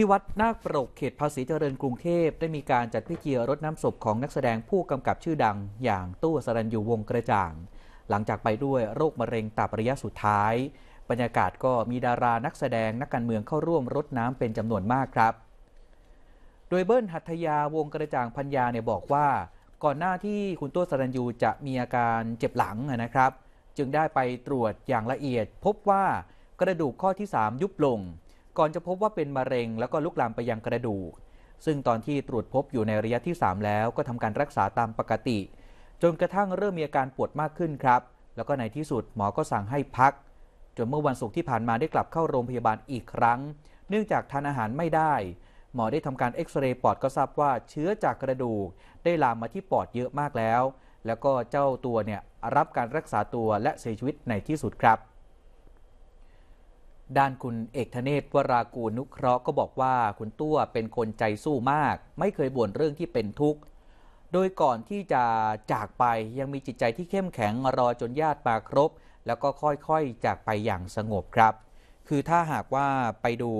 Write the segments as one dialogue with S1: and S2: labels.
S1: ที่วัดนาคปรกเขตภาษีเจริญกรุงเทพได้มีการจัดพิธีรดน้ำศพของนักแสดงผู้กำกับชื่อดัง อย่างตู้สรัญยูวงกระจ่าง หลังจากไปด้วยโรคมะเร็งตับระยะสุดท้ายบรรยากาศก็มีดารานักแสดงนักการเมืองเข้าร่วมรดน้ำเป็นจำนวนมากครับ โดยเบิ้ลหัตถยาวงกระจ่างพัญญาเนี่ยบอกว่าก่อนหน้าที่คุณตู้สรัญยูจะมีอาการเจ็บหลังนะครับ จึงได้ไปตรวจอย่างละเอียด พบว่ากระดูกข้อที่3ยุบลงก่อนจะพบว่าเป็นมะเร็งแล้วก็ลุกลามไปยังกระดูก ซึ่งตอนที่ตรวจพบอยู่ในระยะที่ 3 แล้วก็ทำการรักษาตามปกติ จนกระทั่งเริ่มมีอาการปวดมากขึ้นครับ แล้วก็ในที่สุดหมอก็สั่งให้พัก จนเมื่อวันศุกร์ที่ผ่านมาได้กลับเข้าโรงพยาบาลอีกครั้ง เนื่องจากทานอาหารไม่ได้ หมอได้ทำการเอ็กซเรย์ปอดก็ทราบว่าเชื้อจากกระดูกได้ลามมาที่ปอดเยอะมากแล้ว แล้วก็เจ้าตัวเนี่ยรับการรักษาตัวและเสียชีวิตในที่สุดครับด้านคุณเอกธเนศวรากูนุเคราะห์ ก็บอกว่าคุณตัวเป็นคนใจสู้มาก ไม่เคยบ่นเรื่องที่เป็นทุกข์ โดยก่อนที่จะจากไปยังมีจิตใจที่เข้มแข็ง รอจนญาติมาครบ แล้วก็ค่อย ๆ จากไปอย่างสงบครับ คือถ้าหากว่าไปดู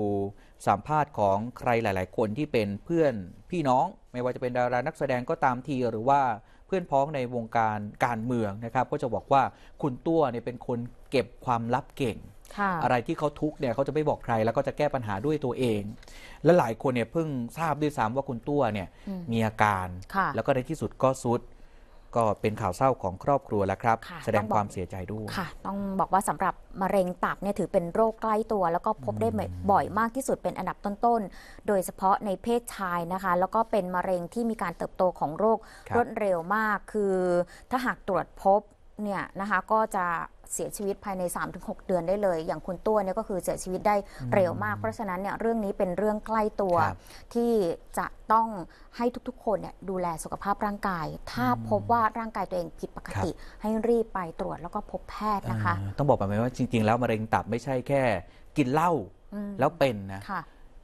S1: สัมภาษณ์ของใครหลาย ๆ คนที่เป็นเพื่อนพี่น้อง ไม่ว่าจะเป็นดารานักแสดงก็ตามทีหรือว่าเพื่อนพ้องในวงการการเมืองนะครับก็จะบอกว่าคุณตัวเนี่ยเป็นคนเก็บความลับเก่งอะไรที่เขาทุกเนี่ยเขาจะไม่บอกใครแล้วก็จะแก้ปัญหาด้วยตัวเอง และหลายคนเนี่ยเพิ่งทราบด้วยซ้ำว่าคุณตั้วเนี่ยมีอาการแล้วก็ในที่สุดก็สุด ก็เป็นข่าวเศร้าของครอบครัวแล้วครับ แสดงความเสียใจด้วยค่ะ
S2: ต้องบอกว่าสำหรับมะเร็งตับเนี่ยถือเป็นโรคใกล้ตัวแล้วก็พบได้บ่อยมากที่สุดเป็นอันดับต้นๆ โดยเฉพาะในเพศชายนะคะ แล้วก็เป็นมะเร็งที่มีการเติบโตของโรครวดเร็วมากคือถ้าหากตรวจพบเนี่ยนะคะก็จะเสียชีวิตภายใน 3-6 เดือนได้เลย อย่างคุณตัวเนี่ยก็คือเสียชีวิตได้เร็วมาก เพราะฉะนั้นเนี่ยเรื่องนี้เป็นเรื่องใกล้ตัวที่จะต้องให้ทุกๆคนเนี่ยดูแลสุขภาพร่างกาย ถ้าพบว่าร่างกายตัวเอง ผิดปกติ ให้รีบไปตรวจแล้วก็พบแพทย์นะคะ
S1: ต้องบอกไปไหมว่าจริงๆแล้วมะเร็งตับไม่ใช่แค่กินเหล้าแล้วเป็นนะ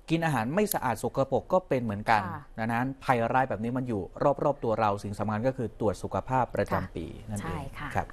S1: กินอาหารไม่สะอาดสกปรกก็เป็นเหมือนกัน ดังนั้นภัยร้ายแบบนี้มันอยู่รอบๆตัวเราสิ่งสำคัญก็คือตรวจสุขภาพประจำปีนั่นเองครับ